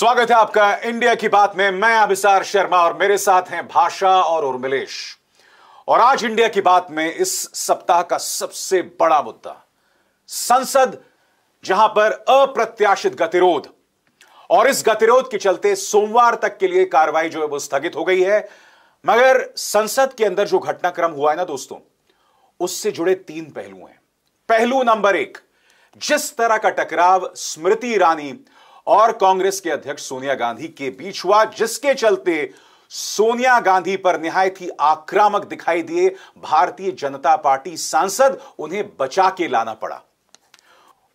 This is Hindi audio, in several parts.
स्वागत है आपका इंडिया की बात में मैं अभिसार शर्मा और मेरे साथ हैं भाषा और उर्मिलेश और आज इंडिया की बात में इस सप्ताह का सबसे बड़ा मुद्दा संसद जहां पर अप्रत्याशित गतिरोध और इस गतिरोध के चलते सोमवार तक के लिए कार्रवाई जो है वो स्थगित हो गई है मगर संसद के अंदर जो घटनाक्रम हुआ है ना दोस्तों उससे जुड़े तीन पहलू हैं पहलू नंबर एक जिस तरह का टकराव स्मृति ईरानी और कांग्रेस के अध्यक्ष सोनिया गांधी के बीच हुआ जिसके चलते सोनिया गांधी पर निहायत ही आक्रामक दिखाई दिए भारतीय जनता पार्टी सांसद उन्हें बचा के लाना पड़ा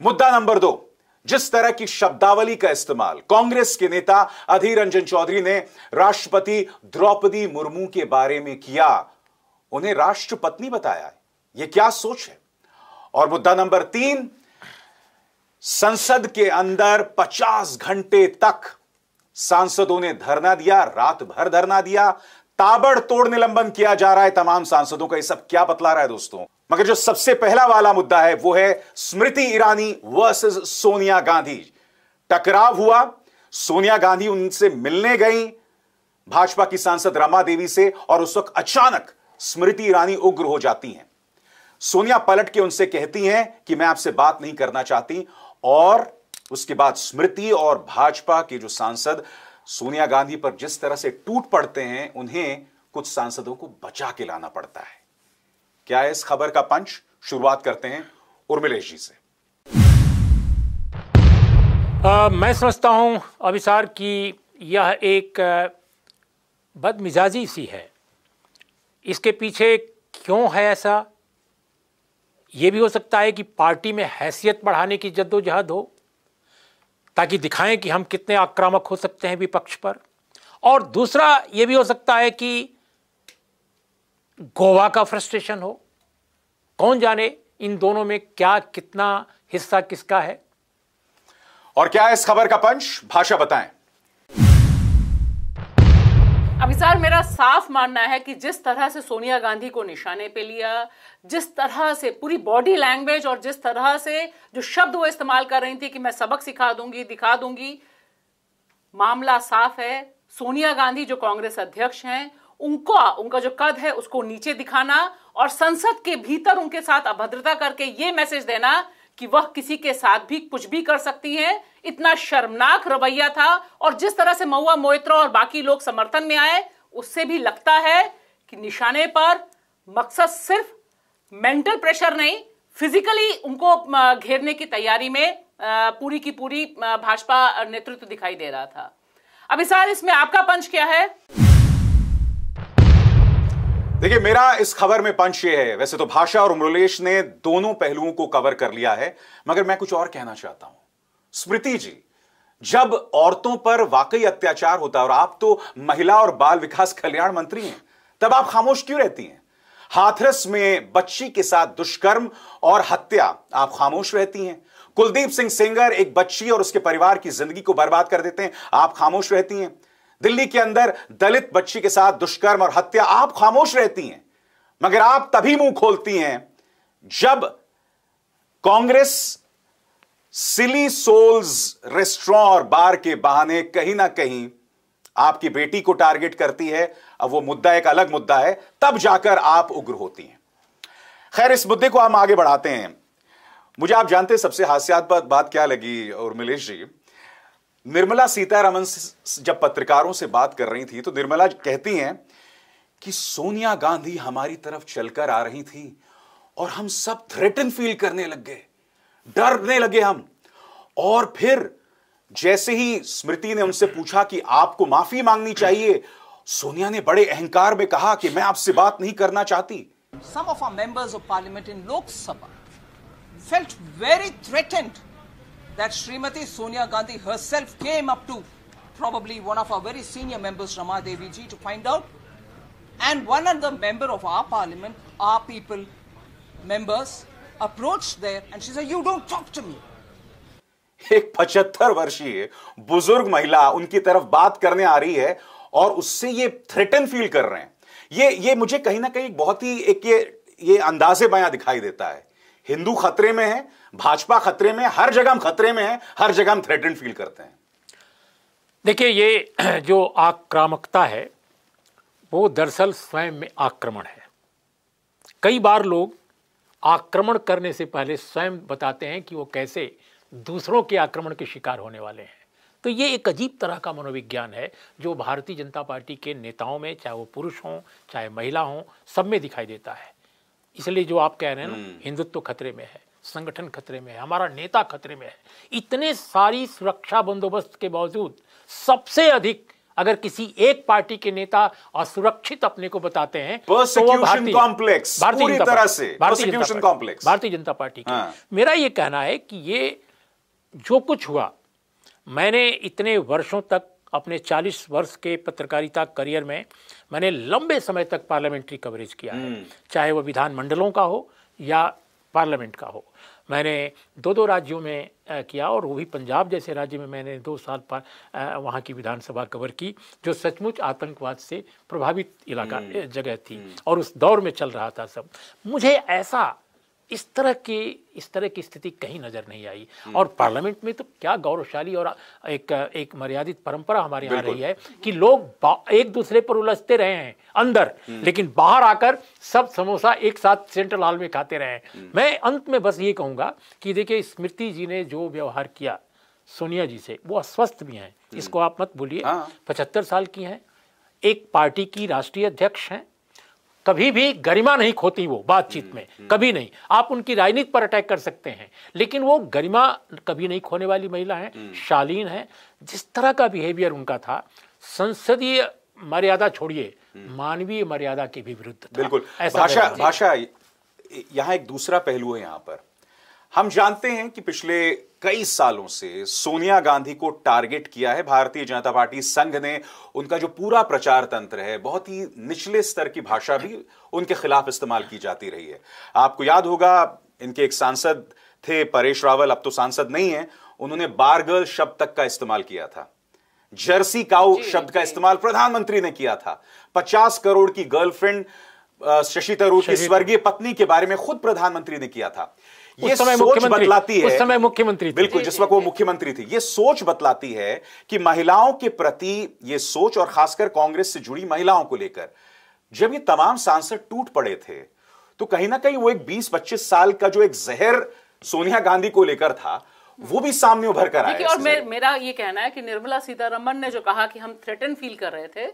मुद्दा नंबर दो जिस तरह की शब्दावली का इस्तेमाल कांग्रेस के नेता अधीर रंजन चौधरी ने राष्ट्रपति द्रौपदी मुर्मू के बारे में किया उन्हें राष्ट्रपत्नी बताया यह क्या सोच है और मुद्दा नंबर तीन संसद के अंदर 50 घंटे तक सांसदों ने धरना दिया रात भर धरना दिया ताबड़तोड़ निलंबन किया जा रहा है तमाम सांसदों का ये सब क्या बतला रहा है दोस्तों मगर जो सबसे पहला वाला मुद्दा है वो है स्मृति ईरानी वर्सेस सोनिया गांधी टकराव हुआ सोनिया गांधी उनसे मिलने गई भाजपा की सांसद रमा देवी से और उस वक्त अचानक स्मृति ईरानी उग्र हो जाती हैं सोनिया पलट के उनसे कहती हैं कि मैं आपसे बात नहीं करना चाहती और उसके बाद स्मृति और भाजपा के जो सांसद सोनिया गांधी पर जिस तरह से टूट पड़ते हैं उन्हें कुछ सांसदों को बचा के लाना पड़ता है क्या है इस खबर का पंच शुरुआत करते हैं उर्मिलेश जी से आ, मैं समझता हूं अभिसार की यह एक बदमिजाजी सी है इसके पीछे क्यों है ऐसा ये भी हो सकता है कि पार्टी में हैसियत बढ़ाने की जद्दोजहद हो ताकि दिखाएं कि हम कितने आक्रामक हो सकते हैं विपक्ष पर और दूसरा ये भी हो सकता है कि गोवा का फ्रस्ट्रेशन हो कौन जाने इन दोनों में क्या कितना हिस्सा किसका है और क्या है इस खबर का पंच भाषा बताएं अभिसार मेरा साफ मानना है कि जिस तरह से सोनिया गांधी को निशाने पे लिया जिस तरह से पूरी बॉडी लैंग्वेज और जिस तरह से जो शब्द वो इस्तेमाल कर रही थी कि मैं सबक सिखा दूंगी दिखा दूंगी मामला साफ है सोनिया गांधी जो कांग्रेस अध्यक्ष हैं उनको उनका जो कद है उसको नीचे दिखाना और संसद के भीतर उनके साथ अभद्रता करके ये मैसेज देना कि वह किसी के साथ भी कुछ भी कर सकती है इतना शर्मनाक रवैया था और जिस तरह से महुआ मोहित्रा और बाकी लोग समर्थन में आए उससे भी लगता है कि निशाने पर मकसद सिर्फ मेंटल प्रेशर नहीं फिजिकली उनको घेरने की तैयारी में पूरी की पूरी भाजपा नेतृत्व दिखाई दे रहा था अब इसार इसमें आपका पंच क्या है देखिए मेरा इस खबर में पंच ये है वैसे तो भाषा और मुरलेश ने दोनों पहलुओं को कवर कर लिया है मगर मैं कुछ और कहना चाहता हूं स्मृति जी जब औरतों पर वाकई अत्याचार होता है और आप तो महिला और बाल विकास कल्याण मंत्री हैं तब आप खामोश क्यों रहती हैं हाथरस में बच्ची के साथ दुष्कर्म और हत्या आप खामोश रहती हैं कुलदीप सिंह सेंगर एक बच्ची और उसके परिवार की जिंदगी को बर्बाद कर देते हैं आप खामोश रहती हैं दिल्ली के अंदर दलित बच्ची के साथ दुष्कर्म और हत्या आप खामोश रहती हैं मगर आप तभी मुंह खोलती हैं जब कांग्रेस सिली सोल्स रेस्टोरेंट और बार के बहाने कहीं ना कहीं आपकी बेटी को टारगेट करती है अब वो मुद्दा एक अलग मुद्दा है तब जाकर आप उग्र होती हैं खैर इस मुद्दे को हम आगे बढ़ाते हैं मुझे आप जानते सबसे हास्यात बात, बात क्या लगी और मिलेश जी निर्मला सीतारमन जब पत्रकारों से बात कर रही थी तो निर्मला कहती हैं कि सोनिया गांधी हमारी तरफ चलकर आ रही थी और हम सब थ्रेटन फील करने लग गए डरने लगे हम और फिर जैसे ही स्मृति ने उनसे पूछा कि आपको माफी मांगनी चाहिए सोनिया ने बड़े अहंकार में कहा कि मैं आपसे बात नहीं करना चाहती some of members of parliament in Lok Sabha felt very threatened that Shrimati Sonia Gandhi herself came up to probably one of our very senior members Rama Devi ji to find out and one of the member of our parliament our people members approached there and she said, You don't talk to me. एक पचहत्तर वर्षीय बुजुर्ग महिला उनकी तरफ बात करने आ रही है और उससे ये थ्रेटन फील कर रहे हैं ये ये मुझे कहीं ना कहीं बहुत ही एक ये ये अंदाजे बयां दिखाई देता है हिंदू खतरे में है भाजपा खतरे में हर जगह हम खतरे में है हर जगह हम थ्रेटन फील करते हैं देखिए ये जो आक्रामकता है वो दरअसल स्वयं में आक्रमण है कई बार लोग आक्रमण करने से पहले स्वयं बताते हैं कि वो कैसे दूसरों के आक्रमण के शिकार होने वाले हैं तो ये एक अजीब तरह का मनोविज्ञान है जो भारतीय जनता पार्टी के नेताओं में चाहे वो पुरुष हों चाहे महिला हों सब में दिखाई देता है इसलिए जो आप कह रहे हैं ना हम्म। हिंदुत्व खतरे में है संगठन खतरे में है हमारा नेता खतरे में है इतने सारी सुरक्षा बंदोबस्त के बावजूद सबसे अधिक अगर किसी एक पार्टी के नेता असुरक्षित अपने को बताते हैं परसिक्यूशन कॉम्प्लेक्स कॉम्प्लेक्स भारतीय जनता पार्टी की हाँ। मेरा ये कहना है कि ये जो कुछ हुआ मैंने इतने वर्षों तक अपने 40 वर्ष के पत्रकारिता करियर में मैंने लंबे समय तक पार्लियामेंट्री कवरेज किया है हम्म। चाहे वो विधानमंडलों का हो या पार्लियामेंट का हो मैंने दो दो राज्यों में किया और वो भी पंजाब जैसे राज्य में मैंने दो साल पर वहाँ की विधानसभा कवर की जो सचमुच आतंकवाद से प्रभावित इलाका हम्म। जगह थी हम्म। और उस दौर में चल रहा था सब मुझे ऐसा इस तरह की इस तरह की स्थिति कहीं नजर नहीं आई और पार्लियामेंट में तो क्या गौरवशाली और एक एक मर्यादित परंपरा हमारे यहाँ रही है कि लोग एक दूसरे पर उलझते रहे हैं अंदर हम्म। लेकिन बाहर आकर सब समोसा एक साथ सेंट्रल हॉल में खाते रहे हैं हम्म। मैं अंत में बस ये कहूँगा कि देखिए स्मृति जी ने जो व्यवहार किया सोनिया जी से वो अस्वस्थ भी हैं हम्म। इसको आप मत भूलिए हाँ। पचहत्तर साल की हैं एक पार्टी की राष्ट्रीय अध्यक्ष हैं कभी भी गरिमा नहीं खोती वो बातचीत हम्म, में हम्म। कभी नहीं आप उनकी राजनीति पर अटैक कर सकते हैं लेकिन वो गरिमा कभी नहीं खोने वाली महिला है हम्म। शालीन है जिस तरह का बिहेवियर उनका था संसदीय मर्यादा छोड़िए मानवीय मर्यादा के भी विरुद्ध बिल्कुल भाषा भाषा यहाँ एक दूसरा पहलू है यहाँ पर हम जानते हैं कि पिछले कई सालों से सोनिया गांधी को टारगेट किया है भारतीय जनता पार्टी संघ ने उनका जो पूरा प्रचार तंत्र है बहुत ही निचले स्तर की भाषा भी उनके खिलाफ इस्तेमाल की जाती रही है आपको याद होगा इनके एक सांसद थे परेश रावल अब तो सांसद नहीं है उन्होंने बारगर्ल शब्द तक का इस्तेमाल किया था जर्सी काउ शब्द का इस्तेमाल प्रधानमंत्री ने किया था पचास करोड़ की गर्लफ्रेंड शशि थरूर की स्वर्गीय पत्नी के बारे में खुद प्रधानमंत्री ने किया था उस समय मुख्यमंत्री बतलाती है उस समय मुख्यमंत्री बिल्कुल जिस वक्त वो मुख्यमंत्री थी ये सोच बतलाती है कि महिलाओं के प्रति ये सोच और खासकर कांग्रेस से जुड़ी महिलाओं को लेकर जब ये तमाम सांसद टूट पड़े थे तो कहीं ना कहीं वो एक 20-25 साल का जो एक जहर सोनिया गांधी को लेकर था वो भी सामने उभर कर आया और मे, मेरा ये कहना है कि निर्मला सीतारमन ने जो कहा कि हम थ्रेटन फील कर रहे थे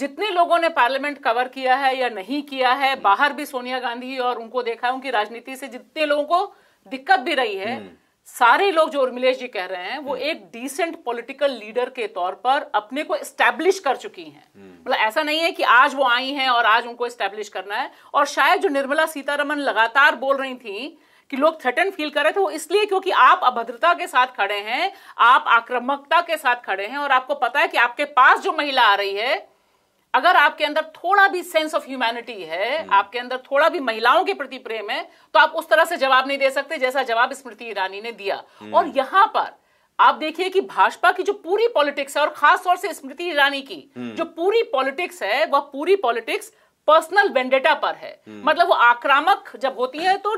जितने लोगों ने पार्लियामेंट कवर किया है या नहीं किया है हम्म। बाहर भी सोनिया गांधी और उनको देखा है उनकी राजनीति से जितने लोगों को दिक्कत भी रही है हम्म। सारे लोग जो उर्मिलेश जी कह रहे हैं वो हम्म। एक डिसेंट पॉलिटिकल लीडर के तौर पर अपने को स्टैब्लिश कर चुकी हैं मतलब ऐसा नहीं है कि आज वो आई हैं और आज उनको स्टैब्लिश करना है और शायद जो निर्मला सीतारमन लगातार बोल रही थी कि लोग थ्रेटन फील कर रहे थे वो इसलिए क्योंकि आप अभद्रता के साथ खड़े हैं आप आक्रामकता के साथ खड़े हैं और आपको पता है कि आपके पास जो महिला आ रही है अगर आपके अंदर थोड़ा भी सेंस ऑफ ह्यूमैनिटी है हम्म। आपके अंदर थोड़ा भी महिलाओं के प्रति प्रेम है तो आप उस तरह से जवाब नहीं दे सकते जैसा जवाब स्मृति ईरानी ने दिया हम्म। और यहां पर आप देखिए कि भाजपा की जो पूरी पॉलिटिक्स है और खास तौर से स्मृति ईरानी की हम्म। जो पूरी पॉलिटिक्स है वह पूरी पॉलिटिक्स पर्सनल वेंडेटा पर है मतलब वो आक्रामक जब होती है तो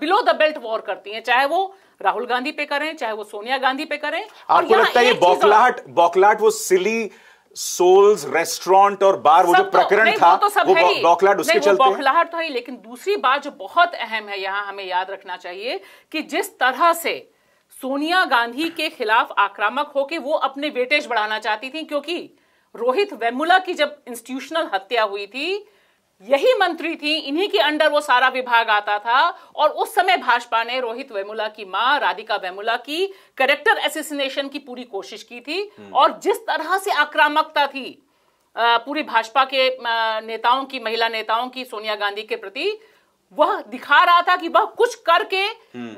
बिलो द बेल्ट वॉर करती है चाहे वो राहुल गांधी पे करें चाहे वो सोनिया गांधी पे करें आपको लगता है ये बौकलाट वो सिली सोल्स रेस्टोरेंट और बार वो जो तो- प्रकरण था वो, तो वो बौखलाहट उसके चलते बौखलाहट तो है लेकिन दूसरी बात जो बहुत अहम है यहाँ हमें याद रखना चाहिए कि जिस तरह से सोनिया गांधी के खिलाफ आक्रामक होकर वो अपने वेटेज बढ़ाना चाहती थी क्योंकि रोहित वेमुला की जब इंस्टीट्यूशनल हत्या हुई थी यही मंत्री थी इन्हीं के अंडर वो सारा विभाग आता था और उस समय भाजपा ने रोहित वेमुला की मां राधिका वेमुला की करेक्टर एसोसिनेशन की पूरी कोशिश की थी हम्म। और जिस तरह से आक्रामकता थी पूरी भाजपा के नेताओं की महिला नेताओं की सोनिया गांधी के प्रति वह दिखा रहा था कि वह कुछ करके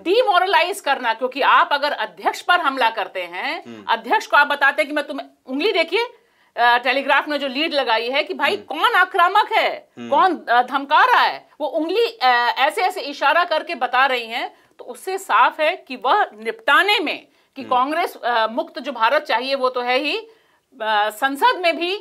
डिमोरलाइज हम्म। करना क्योंकि आप अगर अध्यक्ष पर हमला करते हैं हम्म। अध्यक्ष को आप बताते हैं कि मैं तुम्हें उंगली देखिए टेलीग्राफ ने जो लीड लगाई है कि भाई हम्म। कौन आक्रामक है हम्म। कौन धमका रहा है वो उंगली ऐसे ऐसे इशारा करके बता रही हैं तो उससे साफ है कि वह निपटाने में कि हम्म। कांग्रेस मुक्त जो भारत चाहिए वो तो है ही संसद में भी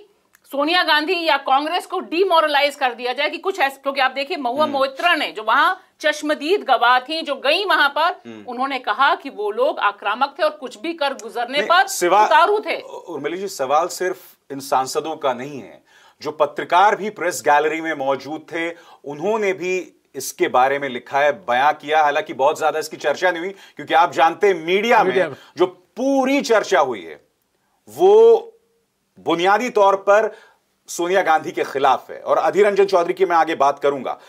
सोनिया गांधी या कांग्रेस को डीमोरलाइज कर दिया जाए कि कुछ ऐसा क्योंकि आप देखिए महुआ मोहित्रा ने जो वहां चश्मदीद गवाह थी जो गई वहां पर उन्होंने कहा कि वो लोग आक्रामक थे और कुछ भी कर गुजरने पर उतारू थे उर्मिली जी सवाल सिर्फ इन सांसदों का नहीं है जो पत्रकार भी प्रेस गैलरी में मौजूद थे उन्होंने भी इसके बारे में लिखा है बयां किया हालांकि बहुत ज्यादा इसकी चर्चा नहीं हुई क्योंकि आप जानते हैं मीडिया, मीडिया में जो पूरी चर्चा हुई है वो बुनियादी तौर पर सोनिया गांधी के खिलाफ है और अधीर रंजन चौधरी की मैं आगे बात करूंगा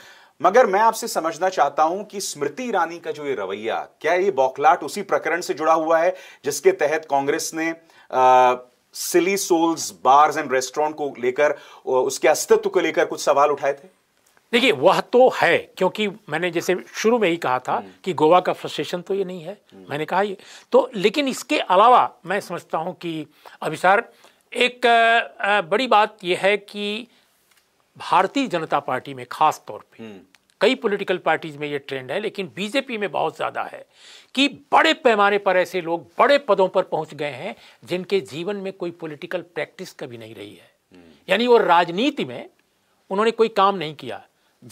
मगर मैं आपसे समझना चाहता हूं कि स्मृति ईरानी का जो ये रवैया क्या ये बौखलाट उसी प्रकरण से जुड़ा हुआ है जिसके तहत कांग्रेस ने आ, silly souls bars and restaurant को लेकर उसके अस्तित्व को लेकर कुछ सवाल उठाए थे देखिए वह तो है क्योंकि मैंने जैसे शुरू में ही कहा था हम्म। कि गोवा का फ्रस्ट्रेशन तो ये नहीं है हम्म। मैंने कहा ये तो लेकिन इसके अलावा मैं समझता हूँ कि अभिसार एक बड़ी बात यह है कि भारतीय जनता पार्टी में खास तौर पे हम्म। कई पॉलिटिकल पार्टीज में ये ट्रेंड है लेकिन बीजेपी में बहुत ज़्यादा है कि बड़े पैमाने पर ऐसे लोग बड़े पदों पर पहुंच गए हैं जिनके जीवन में कोई पॉलिटिकल प्रैक्टिस कभी नहीं रही है हम्म। यानी वो राजनीति में उन्होंने कोई काम नहीं किया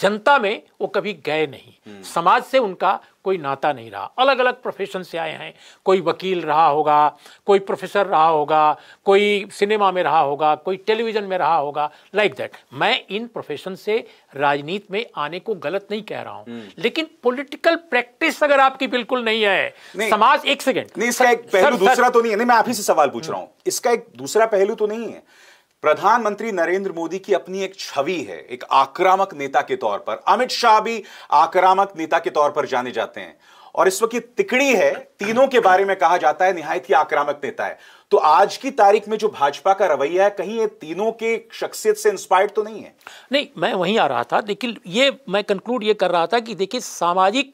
जनता में वो कभी गए नहीं हम्म। समाज से उनका कोई नाता नहीं रहा अलग अलग प्रोफेशन से आए हैं कोई वकील रहा होगा कोई प्रोफेसर रहा होगा कोई सिनेमा में रहा होगा कोई टेलीविज़न में रहा होगा लाइक like दैट मैं इन प्रोफेशन से राजनीति में आने को गलत नहीं कह रहा हूं हम्म। लेकिन पॉलिटिकल प्रैक्टिस अगर आपकी बिल्कुल नहीं है नहीं, समाज एक सेकेंड नहीं इसका एक पहलू दूसरा तो नहीं है नहीं मैं आप ही से सवाल पूछ रहा हूँ इसका एक दूसरा पहलू तो नहीं है प्रधानमंत्री नरेंद्र मोदी की अपनी एक छवि है एक आक्रामक नेता के तौर पर अमित शाह भी आक्रामक नेता के तौर पर जाने जाते हैं और इस वक्त की तिकड़ी है तीनों के बारे में कहा जाता है निहायत ही आक्रामक नेता है तो आज की तारीख में जो भाजपा का रवैया है कहीं ये तीनों के शख्सियत से इंस्पायर्ड तो नहीं है नहीं मैं वहीं आ रहा था लेकिन ये मैं कंक्लूड ये कर रहा था कि देखिए सामाजिक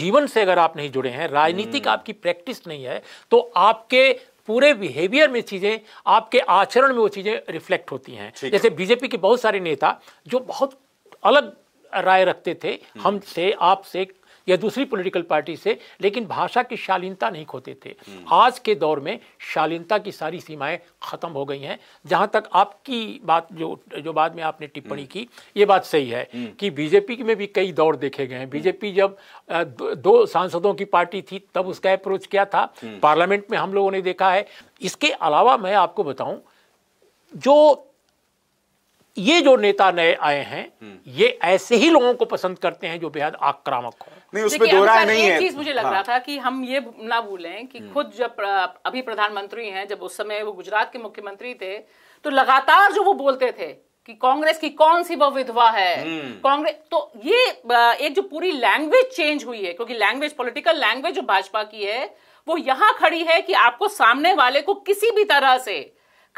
जीवन से अगर आप नहीं जुड़े हैं राजनीतिक हम्म। आपकी प्रैक्टिस नहीं है तो आपके पूरे बिहेवियर में चीज़ें आपके आचरण में वो चीज़ें रिफ्लेक्ट होती हैं जैसे बीजेपी के बहुत सारे नेता जो बहुत अलग राय रखते थे हम्म। हमसे आपसे या दूसरी पॉलिटिकल पार्टी से लेकिन भाषा की शालीनता नहीं खोते थे हम्म। आज के दौर में शालीनता की सारी सीमाएं खत्म हो गई हैं जहां तक आपकी बात जो जो बाद में आपने टिप्पणी हम्म। की ये बात सही है हम्म। कि बीजेपी में भी कई दौर देखे गए हैं बीजेपी जब दो सांसदों की पार्टी थी तब उसका अप्रोच क्या था पार्लियामेंट में हम लोगों ने देखा है इसके अलावा मैं आपको बताऊं जो ये जो नेता नए आए हैं हम्म। ये ऐसे ही लोगों को पसंद करते हैं जो बेहद आक्रामक हो नहीं उसमें दो राय नहीं है चीज मुझे लग रहा हाँ। था कि हम ये ना भूलें कि हम्म। खुद जब अभी प्रधानमंत्री हैं जब उस समय वो गुजरात के मुख्यमंत्री थे तो लगातार जो वो बोलते थे कि कांग्रेस की कौन सी वह विधवा है हम्म। कांग्रेस तो ये एक जो पूरी लैंग्वेज चेंज हुई है क्योंकि लैंग्वेज पॉलिटिकल लैंग्वेज जो भाजपा की है वो यहां खड़ी है कि आपको सामने वाले को किसी भी तरह से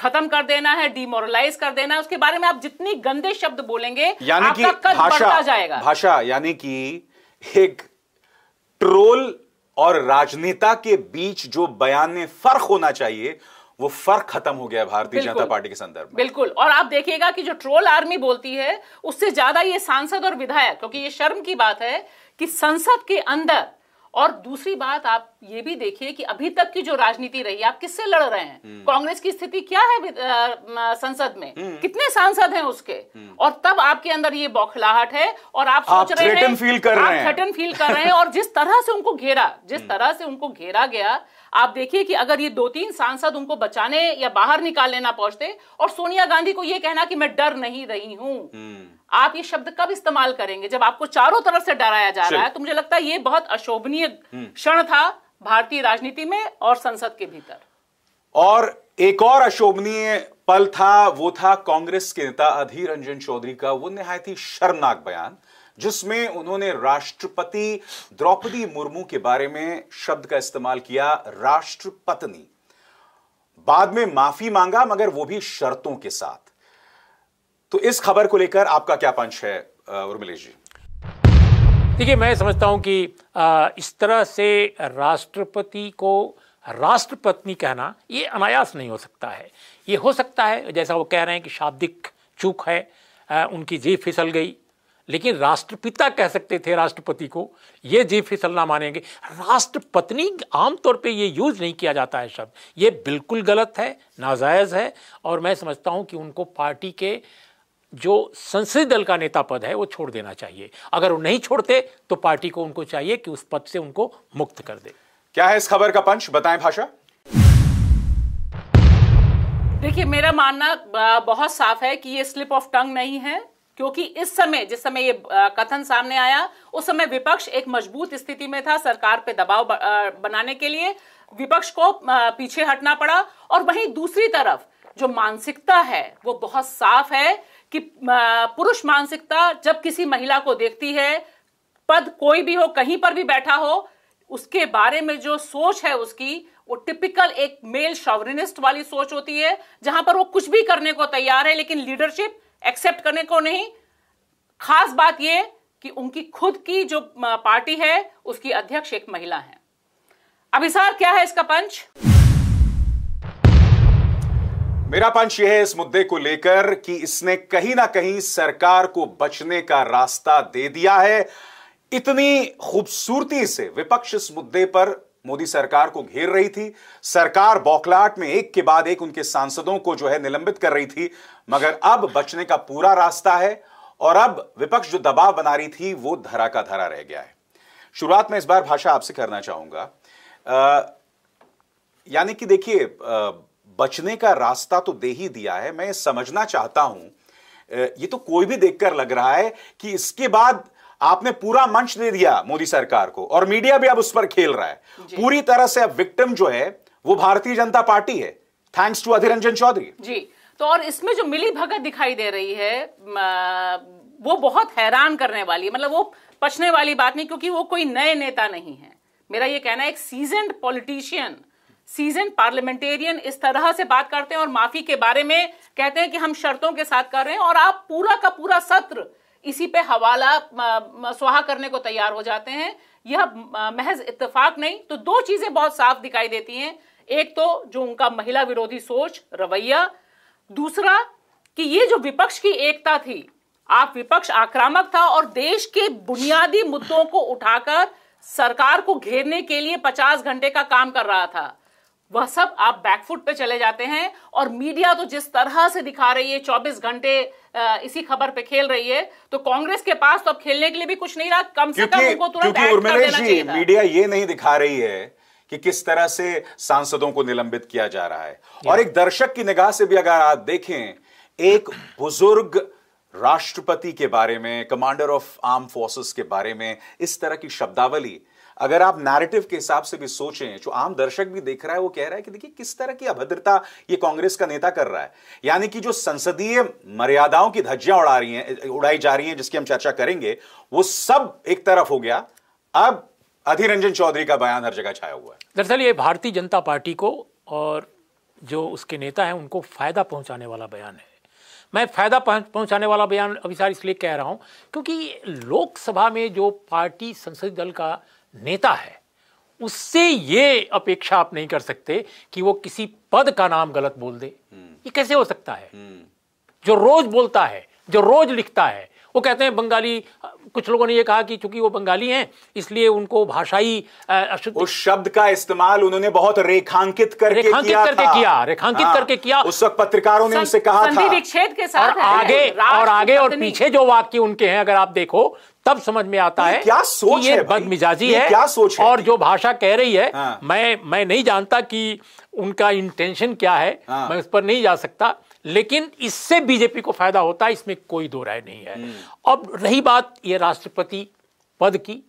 खत्म कर देना है डिमोरलाइज कर देना है उसके बारे में आप जितनी गंदे शब्द बोलेंगे यानी कि भाषा जाएगा भाषा यानी कि एक ट्रोल और राजनेता के बीच जो बयान में फर्क होना चाहिए वो फर्क खत्म हो गया भारतीय जनता पार्टी के संदर्भ में बिल्कुल और आप देखिएगा कि जो ट्रोल आर्मी बोलती है उससे ज्यादा ये सांसद और विधायक क्योंकि ये शर्म की बात है कि संसद के अंदर और दूसरी बात आप ये भी देखिए कि अभी तक की जो राजनीति रही आप किससे लड़ रहे हैं हम्म। कांग्रेस की स्थिति क्या है संसद में हम्म। कितने सांसद हैं उसके हम्म। और तब आपके अंदर ये बौखलाहट है और आप सोच आप रहे हैं फील कर रहे हैं थ्रेटन फील कर रहे हैं और जिस तरह से उनको घेरा जिस तरह से उनको घेरा गया आप देखिए कि अगर ये दो तीन सांसद उनको बचाने या बाहर निकालने ना पहुंचते और सोनिया गांधी को यह कहना कि मैं डर नहीं रही हूं आप ये शब्द कब इस्तेमाल करेंगे जब आपको चारों तरफ से डराया जा रहा है तो मुझे लगता है ये बहुत अशोभनीय हम्म। क्षण था भारतीय राजनीति में और संसद के भीतर और एक और अशोभनीय पल था वो था कांग्रेस के नेता अधीर रंजन चौधरी का वो निहायत ही शर्मनाक बयान जिसमें उन्होंने राष्ट्रपति द्रौपदी मुर्मू के बारे में शब्द का इस्तेमाल किया राष्ट्रपत्नी बाद में माफी मांगा मगर वो भी शर्तों के साथ तो इस खबर को लेकर आपका क्या पंच है उर्मिलेश जी देखिए मैं समझता हूं कि इस तरह से राष्ट्रपति को राष्ट्रपत्नी कहना ये अनायास नहीं हो सकता है ये हो सकता है जैसा वो कह रहे हैं कि शाब्दिक चूक है उनकी जीभ फिसल गई लेकिन राष्ट्रपिता कह सकते थे राष्ट्रपति को ये जीव फिसलना मानेंगे राष्ट्रपत्नी आमतौर पे ये यूज नहीं किया जाता है शब्द ये बिल्कुल गलत है नाजायज़ है और मैं समझता हूँ कि उनको पार्टी के जो संसदीय दल का नेता पद है वो छोड़ देना चाहिए अगर वो नहीं छोड़ते तो पार्टी को उनको चाहिए कि उस पद से उनको मुक्त कर दे क्या है इस खबर का पंच बताएं भाषा देखिए मेरा मानना बहुत साफ है कि ये स्लिप ऑफ टंग नहीं है क्योंकि इस समय जिस समय ये कथन सामने आया उस समय विपक्ष एक मजबूत स्थिति में था सरकार पे दबाव बनाने के लिए विपक्ष को पीछे हटना पड़ा और वहीं दूसरी तरफ जो मानसिकता है वो बहुत साफ है कि पुरुष मानसिकता जब किसी महिला को देखती है पद कोई भी हो कहीं पर भी बैठा हो उसके बारे में जो सोच है उसकी वो टिपिकल एक मेल शॉवरिनिस्ट वाली सोच होती है जहां पर वो कुछ भी करने को तैयार है लेकिन लीडरशिप एक्सेप्ट करने को नहीं खास बात ये कि उनकी खुद की जो पार्टी है उसकी अध्यक्ष एक महिला है अभिसार क्या है इसका पंच मेरा पंच यह है इस मुद्दे को लेकर कि इसने कहीं ना कहीं सरकार को बचने का रास्ता दे दिया है इतनी खूबसूरती से विपक्ष इस मुद्दे पर मोदी सरकार को घेर रही थी सरकार बौखलाहट में एक के बाद एक उनके सांसदों को जो है निलंबित कर रही थी मगर अब बचने का पूरा रास्ता है और अब विपक्ष जो दबाव बना रही थी वो धरा का धरा रह गया है शुरुआत में इस बार भाषा आपसे करना चाहूंगा यानी कि देखिए बचने का रास्ता तो दे ही दिया है मैं समझना चाहता हूं ये तो कोई भी देखकर लग रहा है कि इसके बाद आपने पूरा मंच दे दिया मोदी सरकार को और मीडिया भी अब उस पर खेल रहा है पूरी तरह से अब विक्टिम जो है वो भारतीय जनता पार्टी है थैंक्स टू अधीर रंजन चौधरी जी तो और इसमें जो मिली भगत दिखाई दे रही है वो बहुत हैरान करने वाली है मतलब वो पछने वाली बात नहीं क्योंकि वो कोई नए नेता नहीं है मेरा ये कहना है एक सीजेंड पॉलिटिशियन सीजन पार्लियामेंटेरियन इस तरह से बात करते हैं और माफी के बारे में कहते हैं कि हम शर्तों के साथ कर रहे हैं और आप पूरा का पूरा सत्र इसी पे हवाला सुहा करने को तैयार हो जाते हैं यह महज इतफाक नहीं तो दो चीजें बहुत साफ दिखाई देती हैं एक तो जो उनका महिला विरोधी सोच रवैया दूसरा कि ये जो विपक्ष की एकता थी आप विपक्ष आक्रामक था और देश के बुनियादी मुद्दों को उठाकर सरकार को घेरने के लिए पचास घंटे का काम कर रहा था वह सब आप बैकफुट पे चले जाते हैं और मीडिया तो जिस तरह से दिखा रही है 24 घंटे इसी खबर पे खेल रही है तो कांग्रेस के पास तो अब खेलने के लिए भी कुछ नहीं रहा कम से कम उनको तुरंत कर देना चाहिए मीडिया ये नहीं दिखा रही है कि किस तरह से सांसदों को निलंबित किया जा रहा है और एक दर्शक की निगाह से भी अगर आप देखें एक बुजुर्ग राष्ट्रपति के बारे में कमांडर ऑफ आर्म फोर्सेस के बारे में इस तरह की शब्दावली अगर आप नैरेटिव के हिसाब से भी सोचें जो आम दर्शक भी देख रहा है वो कह रहा है कि देखिए किस तरह की अभद्रता ये कांग्रेस का नेता कर रहा है यानी कि जो संसदीय मर्यादाओं की धज्जियां उड़ा रही हैं उड़ाई जा रही हैं जिसकी हम चर्चा करेंगे वो सब एक तरफ हो गया अब अधीर रंजन चौधरी का बयान हर जगह छाया हुआ है दरअसल ये भारतीय जनता पार्टी को और जो उसके नेता हैं उनको फायदा पहुंचाने वाला बयान है मैं फायदा पहुंचाने वाला बयान अभी सार इसलिए कह रहा हूं क्योंकि लोकसभा में जो पार्टी संसदीय दल का नेता है उससे ये अपेक्षा आप नहीं कर सकते कि वो किसी पद का नाम गलत बोल दे हम्म। ये कैसे हो सकता है हम्म। जो रोज बोलता है जो रोज लिखता है वो कहते हैं बंगाली कुछ लोगों ने ये कहा कि चूंकि वो बंगाली हैं इसलिए उनको भाषाई अशुद्ध उस शब्द का इस्तेमाल उन्होंने बहुत रेखांकित करके रेखांकित किया करके किया रेखांकित हाँ, करके किया उस वक्त पत्रकारों ने उनसे कहा था विच्छेद के साथ और है। आगे और आगे और पीछे जो वाक्य उनके हैं अगर आप देखो तब समझ में आता है क्या सोच ये है बदमिजाजी है क्या सोच है? और जो भाषा कह रही है हाँ। मैं मैं नहीं जानता कि उनका इंटेंशन क्या है हाँ। मैं उस पर नहीं जा सकता लेकिन इससे बीजेपी को फायदा होता है इसमें कोई दो राय नहीं है हम्म। अब रही बात यह राष्ट्रपति पद की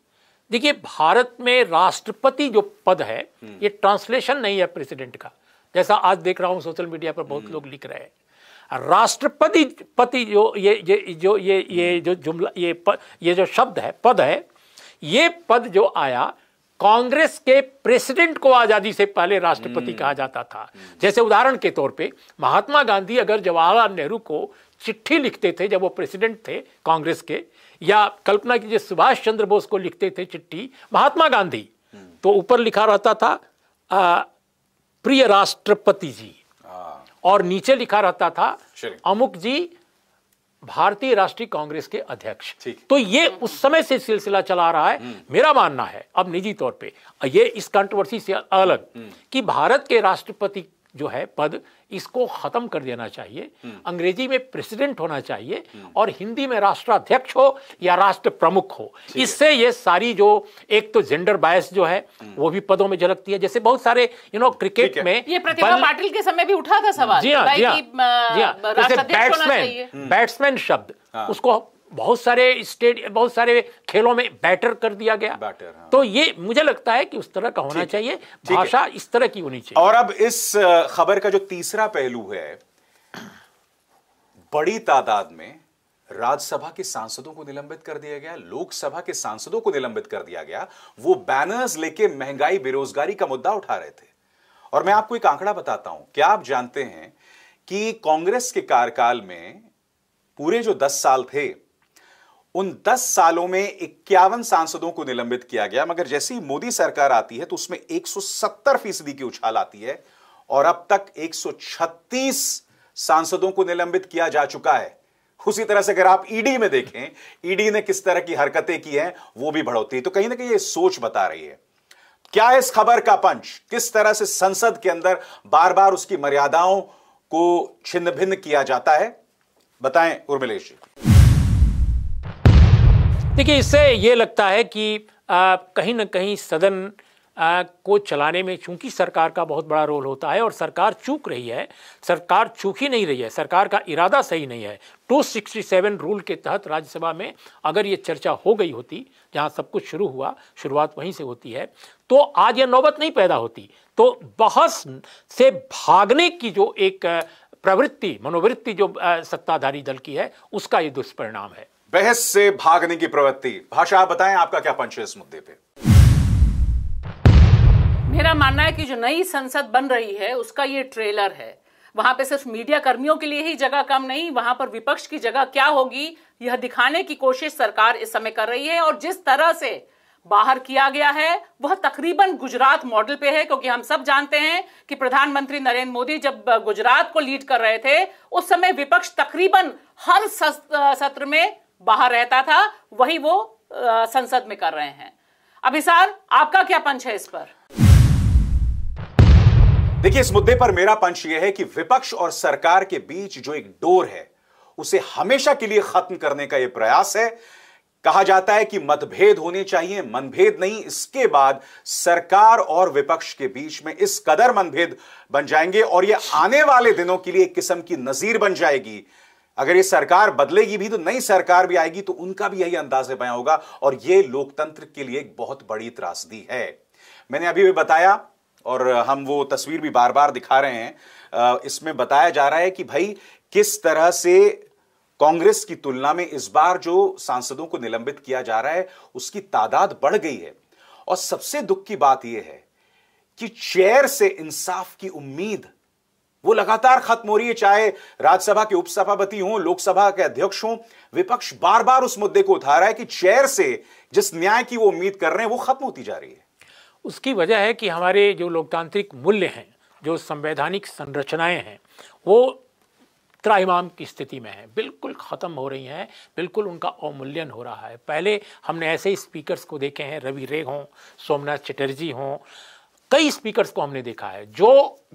देखिए भारत में राष्ट्रपति जो पद है हम्म। ये ट्रांसलेशन नहीं है प्रेसिडेंट का जैसा आज देख रहा हूं सोशल मीडिया पर बहुत हम्म। लोग लिख रहे हैं राष्ट्रपति पति जो ये ये जो ये ये जो जुमला ये प, ये जो शब्द है पद है ये पद जो आया कांग्रेस के प्रेसिडेंट को आजादी से पहले राष्ट्रपति हम्म। कहा जाता था जैसे उदाहरण के तौर पे महात्मा गांधी अगर जवाहरलाल नेहरू को चिट्ठी लिखते थे जब वो प्रेसिडेंट थे कांग्रेस के या कल्पना कीजिए सुभाष चंद्र बोस को लिखते थे चिट्ठी महात्मा गांधी हम्म। तो ऊपर लिखा रहता था आ, प्रिय राष्ट्रपति जी हाँ। और नीचे लिखा रहता था अमुक जी भारतीय राष्ट्रीय कांग्रेस के अध्यक्ष तो ये उस समय से सिलसिला चला रहा है हम्म। मेरा मानना है अब निजी तौर पे ये इस कंट्रोवर्सी से अलग हम्म। कि भारत के राष्ट्रपति जो है पद इसको खत्म कर देना चाहिए हम्म। अंग्रेजी में प्रेसिडेंट होना चाहिए हम्म। और हिंदी में राष्ट्राध्यक्ष हो या राष्ट्र प्रमुख हो इससे ये सारी जो एक तो जेंडर बायस जो है हम्म। वो भी पदों में झलकती है जैसे बहुत सारे यू नो क्रिकेट में ये प्रतिभा पाटिल के समय भी उठा था सवाल जी हाँ जी हाँ बैट्समैन हाँ। बैट्समैन शब्द हाँ। उसको बहुत सारे स्टेट बहुत सारे खेलों में बैटर कर दिया गया बैटर हाँ। तो ये मुझे लगता है कि उस तरह का होना चाहिए भाषा इस तरह की होनी चाहिए और अब इस खबर का जो तीसरा पहलू है बड़ी तादाद में राज्यसभा के सांसदों को निलंबित कर दिया गया लोकसभा के सांसदों को निलंबित कर दिया गया वो बैनर्स लेके महंगाई बेरोजगारी का मुद्दा उठा रहे थे और मैं आपको एक आंकड़ा बताता हूं क्या आप जानते हैं कि कांग्रेस के कार्यकाल में पूरे जो दस साल थे उन 10 सालों में इक्यावन सांसदों को निलंबित किया गया मगर जैसे ही मोदी सरकार आती है तो उसमें 170 फीसदी की उछाल आती है और अब तक 136 सांसदों को निलंबित किया जा चुका है उसी तरह से अगर आप ईडी में देखें ईडी ने किस तरह की हरकतें की हैं वो भी बढ़ोतरी तो कहीं ना कहीं ये सोच बता रही है क्या है इस खबर का पंच किस तरह से संसद के अंदर बार बार उसकी मर्यादाओं को छिन्न भिन्न किया जाता है बताएं उर्मिलेश जी देखिए इससे ये लगता है कि कहीं ना कहीं सदन आ, को चलाने में चूंकि सरकार का बहुत बड़ा रोल होता है और सरकार चूक रही है सरकार चूक ही नहीं रही है सरकार का इरादा सही नहीं है 267 रूल के तहत राज्यसभा में अगर ये चर्चा हो गई होती जहां सब कुछ शुरू हुआ शुरुआत वहीं से होती है तो आज यह नौबत नहीं पैदा होती तो बहस से भागने की जो एक प्रवृत्ति मनोवृत्ति जो सत्ताधारी दल की है उसका ये दुष्परिणाम है बहस से भागने की प्रवृत्ति भाषा आप बताएं आपका क्या पंच है इस मुद्दे पे मेरा मानना है कि जो नई संसद बन रही है उसका ये ट्रेलर है वहां पे सिर्फ मीडिया कर्मियों के लिए ही जगह कम नहीं वहां पर विपक्ष की जगह क्या होगी यह दिखाने की कोशिश सरकार इस समय कर रही है और जिस तरह से बाहर किया गया है वह तकरीबन गुजरात मॉडल पे है क्योंकि हम सब जानते हैं कि प्रधानमंत्री नरेंद्र मोदी जब गुजरात को लीड कर रहे थे उस समय विपक्ष तकरीबन हर सत्र में बाहर रहता था वही वो संसद में कर रहे हैं अभिसार आपका क्या पंच है इस पर देखिए इस मुद्दे पर मेरा पंच यह है कि विपक्ष और सरकार के बीच जो एक डोर है उसे हमेशा के लिए खत्म करने का यह प्रयास है कहा जाता है कि मतभेद होने चाहिए मनभेद नहीं इसके बाद सरकार और विपक्ष के बीच में इस कदर मनभेद बन जाएंगे और यह आने वाले दिनों के लिए एक किस्म की नजीर बन जाएगी अगर ये सरकार बदलेगी भी तो नई सरकार भी आएगी तो उनका भी यही अंदाज बया होगा और ये लोकतंत्र के लिए एक बहुत बड़ी त्रासदी है मैंने अभी भी बताया और हम वो तस्वीर भी बार बार दिखा रहे हैं इसमें बताया जा रहा है कि भाई किस तरह से कांग्रेस की तुलना में इस बार जो सांसदों को निलंबित किया जा रहा है उसकी तादाद बढ़ गई है और सबसे दुख की बात यह है कि चेयर से इंसाफ की उम्मीद वो लगातार खत्म हो रही है चाहे राज्यसभा के उपसभापति हो लोकसभा के अध्यक्ष हो विपक्ष बार बार उस मुद्दे को उठा रहा है कि चेयर से जिस न्याय की वो उम्मीद कर रहे हैं वो खत्म होती जा रही है उसकी वजह है कि हमारे जो लोकतांत्रिक मूल्य हैं जो संवैधानिक संरचनाएं हैं वो त्राहिमाम की स्थिति में है बिल्कुल ख़त्म हो रही हैं बिल्कुल उनका अवमूल्यन हो रहा है पहले हमने ऐसे ही स्पीकर्स को देखे हैं रवि रे हों सोमनाथ चटर्जी हों कई स्पीकर्स को हमने देखा है जो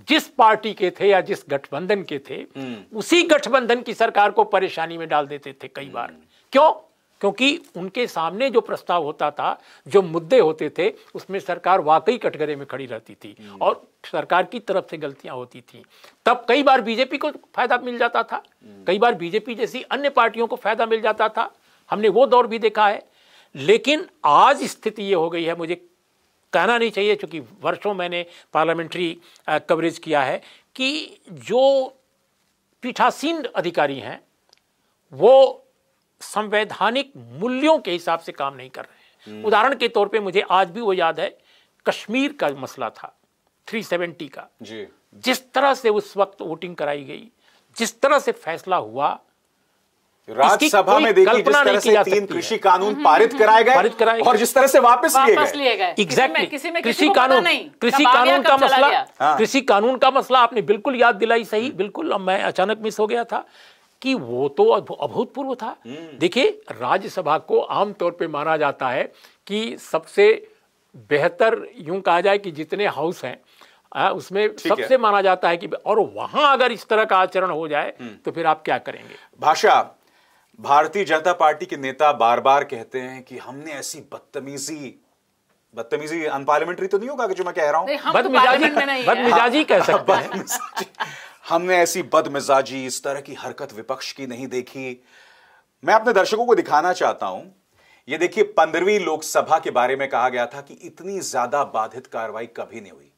जिस पार्टी के थे या जिस गठबंधन के थे हम्म। उसी गठबंधन की सरकार को परेशानी में डाल देते थे कई बार हम्म। क्यों क्योंकि उनके सामने जो प्रस्ताव होता था जो मुद्दे होते थे उसमें सरकार वाकई कटघरे में खड़ी रहती थी हम्म। और सरकार की तरफ से गलतियां होती थी तब कई बार बीजेपी को फायदा मिल जाता था कई बार बीजेपी जैसी अन्य पार्टियों को फायदा मिल जाता था हमने वो दौर भी देखा है लेकिन आज स्थिति ये हो गई है मुझे कहना नहीं चाहिए क्योंकि वर्षों मैंने पार्लियामेंट्री कवरेज किया है कि जो पीठासीन अधिकारी हैं वो संवैधानिक मूल्यों के हिसाब से काम नहीं कर रहे हैं हम्म। उदाहरण के तौर पे मुझे आज भी वो याद है कश्मीर का मसला था 370 का जी। जिस तरह से उस वक्त वोटिंग कराई गई जिस तरह से फैसला हुआ राज्यसभा में देखिए जिस तरह से तीन कृषि कानून हम्म, हम्म, पारित कराए गए और जिस तरह से वापस लिए गए एग्जैक्टली कृषि कानून कृषि कानून का मसला हाँ। कृषि कानून का मसला आपने बिल्कुल याद दिलाई सही हम्म। बिल्कुल मैं अचानक मिस हो गया था कि वो तो अभूतपूर्व था देखिए राज्यसभा को आमतौर पे माना जाता है कि सबसे बेहतर यूं कहा जाए कि जितने हाउस हैं आ, उसमें सबसे माना जाता है कि और वहां अगर इस तरह का आचरण हो जाए तो फिर आप क्या करेंगे भाषा भारतीय जनता पार्टी के नेता बार बार कहते हैं कि हमने ऐसी बदतमीजी बदतमीजी अनपार्लियामेंट्री तो नहीं होगा कि जो मैं कह रहा हूं तो बदमिजाजी बदमिजाजी कह हाँ, सकते हमने ऐसी बदमिजाजी इस तरह की हरकत विपक्ष की नहीं देखी मैं अपने दर्शकों को दिखाना चाहता हूं ये देखिए पंद्रहवीं लोकसभा के बारे में कहा गया था कि इतनी ज्यादा बाधित कार्रवाई कभी नहीं हुई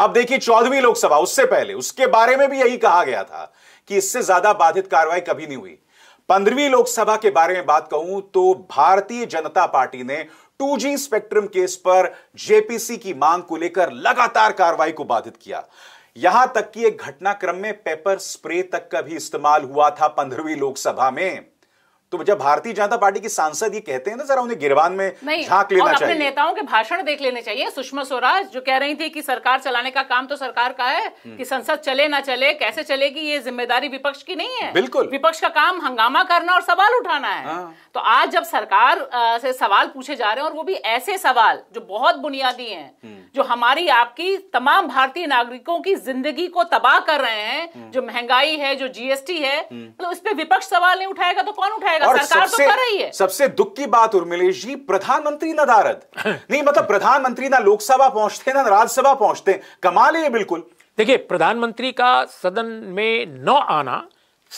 अब देखिए चौदहवीं लोकसभा उससे पहले उसके बारे में भी यही कहा गया था कि इससे ज्यादा बाधित कार्रवाई कभी नहीं हुई पंद्रहवीं लोकसभा के बारे में बात कहूं तो भारतीय जनता पार्टी ने 2G स्पेक्ट्रम केस पर जेपीसी की मांग को लेकर लगातार कार्रवाई को बाधित किया यहां तक कि एक घटनाक्रम में पेपर स्प्रे तक का भी इस्तेमाल हुआ था पंद्रहवीं लोकसभा में तो जब भारतीय जनता पार्टी के सांसद ये कहते हैं ना जरा उन्हें गिरवान में झांक लेना चाहिए नेताओं के भाषण देख लेने चाहिए सुषमा स्वराज जो कह रही थी कि सरकार चलाने का काम तो सरकार का है हम्म। कि संसद चले ना चले कैसे चलेगी ये जिम्मेदारी विपक्ष की नहीं है बिल्कुल विपक्ष का काम हंगामा करना और सवाल उठाना है हाँ। तो आज जब सरकार से सवाल पूछे जा रहे हैं और वो भी ऐसे सवाल जो बहुत बुनियादी है हम्म। जो हमारी आपकी तमाम भारतीय नागरिकों की जिंदगी को तबाह कर रहे हैं हम्म। जो महंगाई है जो जीएसटी है मतलब उस पर विपक्ष सवाल नहीं उठाएगा तो कौन उठाएगा जाएगा सरकार तो कर रही है सबसे दुख की बात उर्मिलेश जी प्रधानमंत्री दारद नहीं मतलब प्रधानमंत्री ना लोकसभा पहुंचते ना राज्यसभा पहुंचते कमाल है बिल्कुल देखिए प्रधानमंत्री का सदन में न आना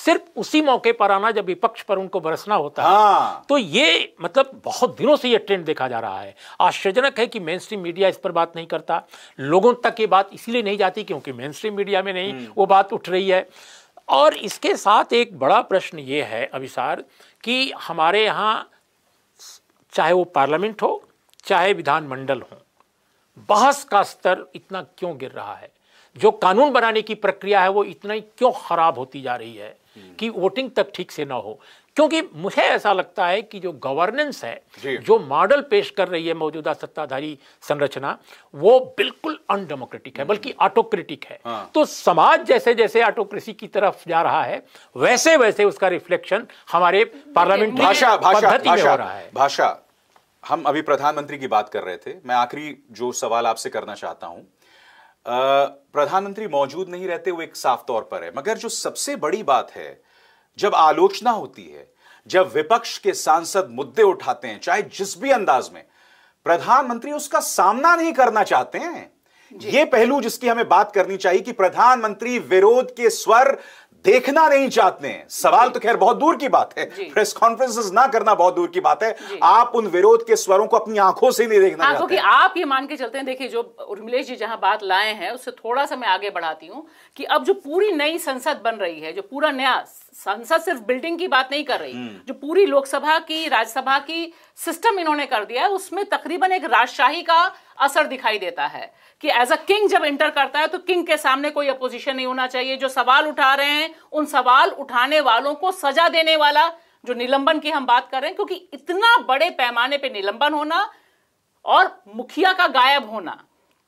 सिर्फ उसी मौके पर आना जब विपक्ष पर उनको बरसना होता है हाँ। तो ये मतलब बहुत दिनों से ये ट्रेंड देखा जा रहा है आश्चर्यजनक है कि मेन स्ट्रीम मीडिया इस पर बात नहीं करता लोगों तक ये बात इसीलिए नहीं जाती क्योंकि मेन स्ट्रीम मीडिया में नहीं हम्म। वो बात उठ रही है और इसके साथ एक बड़ा प्रश्न ये है अभिसार कि हमारे यहाँ चाहे वो पार्लियामेंट हो चाहे विधानमंडल हो बहस का स्तर इतना क्यों गिर रहा है जो कानून बनाने की प्रक्रिया है वो इतना ही क्यों खराब होती जा रही है कि हम्म। वोटिंग तक ठीक से ना हो क्योंकि मुझे ऐसा लगता है कि जो गवर्नेंस है जो मॉडल पेश कर रही है मौजूदा सत्ताधारी संरचना वो बिल्कुल अनडेमोक्रेटिक है बल्कि ऑटोक्रेटिक हम्म। है हाँ। तो समाज जैसे जैसे ऑटोक्रेसी की तरफ जा रहा है वैसे वैसे उसका रिफ्लेक्शन हमारे पार्लियामेंट भाषा भाषा भाषा, भाषा हम अभी प्रधानमंत्री की बात कर रहे थे मैं आखिरी जो सवाल आपसे करना चाहता हूं प्रधानमंत्री मौजूद नहीं रहते वो एक साफ तौर पर है मगर जो सबसे बड़ी बात है जब आलोचना होती है जब विपक्ष के सांसद मुद्दे उठाते हैं चाहे जिस भी अंदाज में प्रधानमंत्री उसका सामना नहीं करना चाहते हैं यह पहलू जिसकी हमें बात करनी चाहिए कि प्रधानमंत्री विरोध के स्वर देखना नहीं चाहते हैं सवाल तो खैर बहुत दूर की बात है प्रेस कॉन्फ्रेंस ना करना बहुत दूर की बात है आप उन विरोध के स्वरों को अपनी आंखों से नहीं देखना चाहते आप ये मान के चलते हैं देखिए जो उर्मिलेश जी जहां बात लाए हैं उससे थोड़ा सा मैं आगे बढ़ाती हूँ कि अब जो पूरी नई संसद बन रही है जो पूरा नया संसद सिर्फ बिल्डिंग की बात नहीं कर रही हम्म। जो पूरी लोकसभा की राज्यसभा की सिस्टम इन्होंने कर दिया है उसमें तकरीबन एक राजशाही का असर दिखाई देता है कि एज अ किंग जब इंटर करता है तो किंग के सामने कोई अपोजिशन नहीं होना चाहिए जो सवाल उठा रहे हैं उन सवाल उठाने वालों को सजा देने वाला जो निलंबन की हम बात कर रहे हैं क्योंकि इतना बड़े पैमाने पर निलंबन होना और मुखिया का गायब होना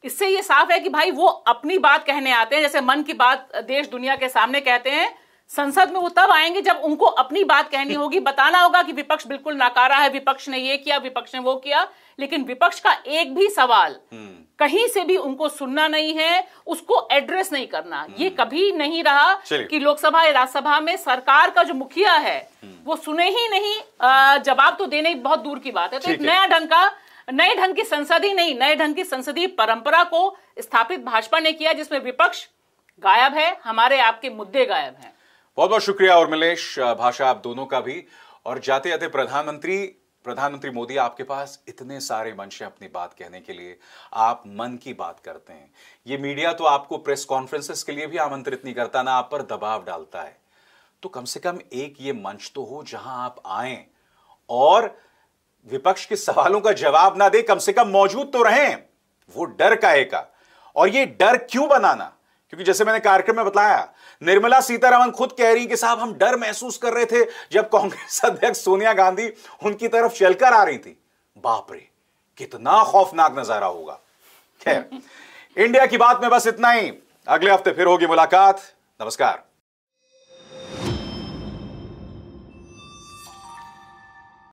इससे ये साफ है कि भाई वो अपनी बात कहने आते हैं जैसे मन की बात देश दुनिया के सामने कहते हैं संसद में वो तब आएंगे जब उनको अपनी बात कहनी होगी बताना होगा कि विपक्ष बिल्कुल नाकारा है विपक्ष ने ये किया विपक्ष ने वो किया लेकिन विपक्ष का एक भी सवाल हम्म। कहीं से भी उनको सुनना नहीं है उसको एड्रेस नहीं करना हम्म। ये कभी नहीं रहा कि लोकसभा या राज्यसभा में सरकार का जो मुखिया है हम्म। वो सुने ही नहीं जवाब तो देने बहुत दूर की बात है तो एक नया ढंग का नए ढंग की संसद ही नहीं नए ढंग की संसदीय परंपरा को स्थापित भाजपा ने किया जिसमें विपक्ष गायब है हमारे आपके मुद्दे गायब हैं बहुत बहुत शुक्रिया और मिलेश भाषा आप दोनों का भी और जाते जाते प्रधानमंत्री प्रधानमंत्री मोदी आपके पास इतने सारे मंच हैं अपनी बात कहने के लिए आप मन की बात करते हैं ये मीडिया तो आपको प्रेस कॉन्फ्रेंसेस के लिए भी आमंत्रित नहीं करता ना आप पर दबाव डालता है तो कम से कम एक ये मंच तो हो जहां आप आए और विपक्ष के सवालों का जवाब ना दे कम से कम मौजूद तो रहें वो डर का एक और ये डर क्यों बनाना क्योंकि जैसे मैंने कार्यक्रम में बताया निर्मला सीतारामन खुद कह रही कि साहब हम डर महसूस कर रहे थे जब कांग्रेस अध्यक्ष सोनिया गांधी उनकी तरफ चलकर आ रही थी बाप रे कितना खौफनाक नजारा होगा इंडिया की बात में बस इतना ही अगले हफ्ते फिर होगी मुलाकात नमस्कार